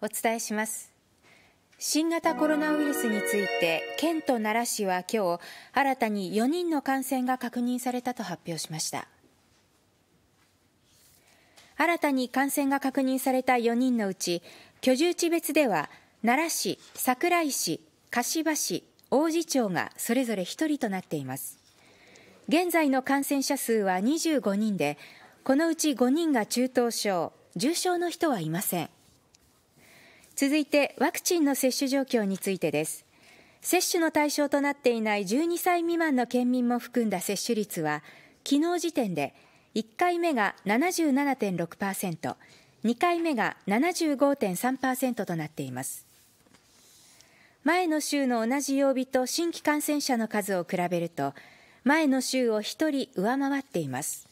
お伝えします新型コロナウイルスについて県と奈良市は今日新たに4人の感染が確認されたと発表しました新たに感染が確認された4人のうち居住地別では奈良市桜井市柏市王子町がそれぞれ1人となっています現在の感染者数は25人でこのうち5人が中等症重症の人はいません続いてワクチンの接種状況についてです接種の対象となっていない12歳未満の県民も含んだ接種率は昨日時点で1回目が 77.6%2 回目が75.3%となっています前の週の同じ曜日と新規感染者の数を比べると前の週を1人上回っています